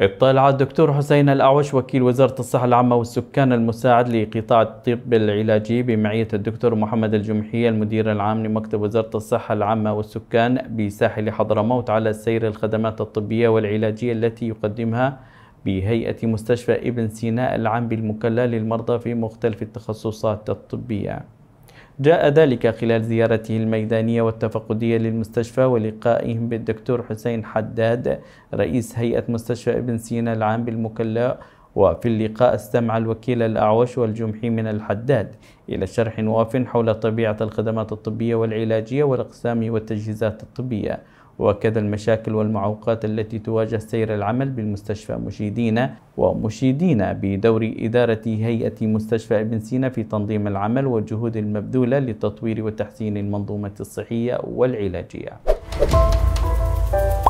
اطلع الدكتور حسين الأعوش وكيل وزارة الصحة العامة والسكان المساعد لقطاع الطب العلاجي بمعية الدكتور محمد الجمحية المدير العام لمكتب وزارة الصحة العامة والسكان بساحل حضرموت على سير الخدمات الطبية والعلاجية التي يقدمها بهيئة مستشفى ابن سيناء العام بالمكلا للمرضى في مختلف التخصصات الطبية جاء ذلك خلال زيارته الميدانية والتفقدية للمستشفى ولقائهم بالدكتور حسين حداد رئيس هيئة مستشفى ابن سينا العام بالمكلا وفي اللقاء استمع الوكيل الأعوش والجمحي من الحداد إلى شرح واف حول طبيعة الخدمات الطبية والعلاجية والأقسام والتجهيزات الطبية وكذا المشاكل والمعوقات التي تواجه سير العمل بالمستشفى مشيدين ومشيدين بدور إدارة هيئة مستشفى ابن سينا في تنظيم العمل والجهود المبذولة لتطوير وتحسين المنظومة الصحية والعلاجية.